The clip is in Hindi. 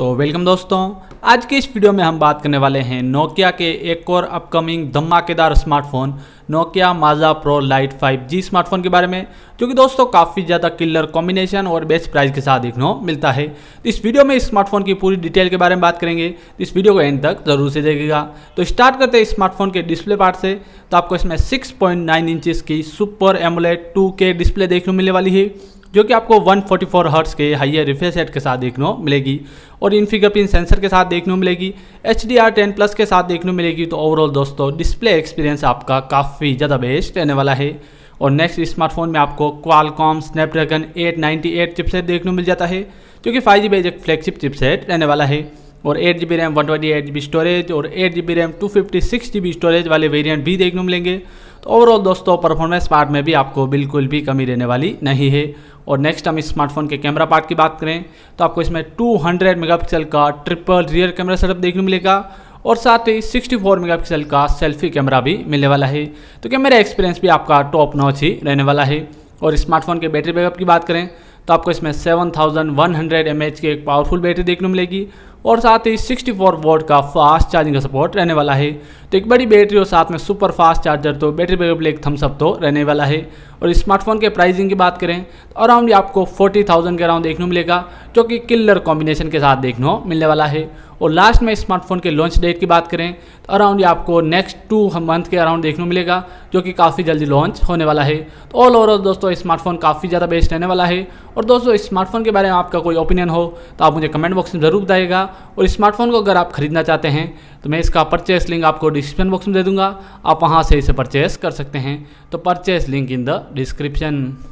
तो वेलकम दोस्तों आज के इस वीडियो में हम बात करने वाले हैं नोकिया के एक और अपकमिंग धमाकेदार smartphone Nokia Maza pro lite 5G smartphone के बारे में जो कि दोस्तों काफ़ी ज़्यादा किलर कॉम्बिनेशन और बेस्ट प्राइस के साथ देखने मिलता है तो इस वीडियो में इस स्मार्टफोन की पूरी डिटेल के बारे में बात करेंगे तो इस वीडियो को एंड तक जरूर से देखेगा तो स्टार्ट करते हैं स्मार्टफोन के डिस्प्ले पार्ट से तो आपको इसमें सिक्स पॉइंट की सुपर एमुलेट टू डिस्प्ले देखने मिलने वाली है जो कि आपको 144 फोर्टी के हाइयर रिफ्रेश रेट के साथ देखने को मिलेगी और इन फिंगरप्रिंट सेंसर के साथ देखने को मिलेगी H D R ten plus के साथ देखने को मिलेगी तो ओवरऑल दोस्तों डिस्प्ले एक्सपीरियंस आपका काफ़ी ज़्यादा बेस्ट रहने वाला है और नेक्स्ट स्मार्टफोन में आपको क्वालकॉम स्नैपड्रैगन 898 चिपसेट देखने को मिल जाता है जो कि फाइव जी एक फ्लैगशिप चिपसेट रहने वाला है और eight G B RAM one twenty eight G B storage और eight G B RAM two fifty six G B storage वाले वेरियंट भी देखने को मिलेंगे तो ओवरऑल दोस्तों परफॉर्मेंस पार्ट में भी आपको बिल्कुल भी कमी रहने वाली नहीं है और नेक्स्ट हम इस स्मार्टफोन के कैमरा पार्ट की बात करें तो आपको इसमें 200 मेगापिक्सल का ट्रिपल रियर कैमरा सेटअप देखने को मिलेगा और साथ ही 64 मेगापिक्सल का सेल्फी कैमरा भी मिलने वाला है तो कैमरा एक्सपीरियंस भी आपका टॉप नॉच ही रहने वाला है और स्मार्टफोन के बैटरी बैकअप की बात करें तो आपको इसमें सेवन थाउजेंड के एक पावरफुल बैटरी देखने को मिलेगी और साथ ही 64 वोट का फास्ट चार्जिंग का सपोर्ट रहने वाला है तो एक बड़ी बैटरी और साथ में सुपर फास्ट चार्जर तो बैटरी बैकअप एक थम्सअप तो रहने वाला है और स्मार्टफोन के प्राइसिंग की बात करें तो अराउंड आपको 40,000 के अराउंड देखने को मिलेगा जो कि किलर कॉम्बिनेशन के साथ देखने को मिलने वाला है और लास्ट में स्मार्टफोन के लॉन्च डेट की बात करें तो अराउंड ये आपको नेक्स्ट टू मंथ के अराउंड देखने को मिलेगा जो कि काफ़ी जल्दी लॉन्च होने वाला है तो ऑल ओवरऑल दोस्तों स्मार्टफोन काफ़ी ज़्यादा बेस्ट रहने वाला है और दोस्तों स्मार्टफोन के बारे में आपका कोई ओपिनियन हो तो आप मुझे कमेंट बॉक्स में ज़रूर बताएगा और स्मार्टफोन को अगर आप खरीदना चाहते हैं तो मैं इसका परचेस लिंक आपको डिस्क्रिप्शन बॉक्स में दे दूँगा आप वहाँ से इसे परचेस कर सकते हैं तो purchase link in the description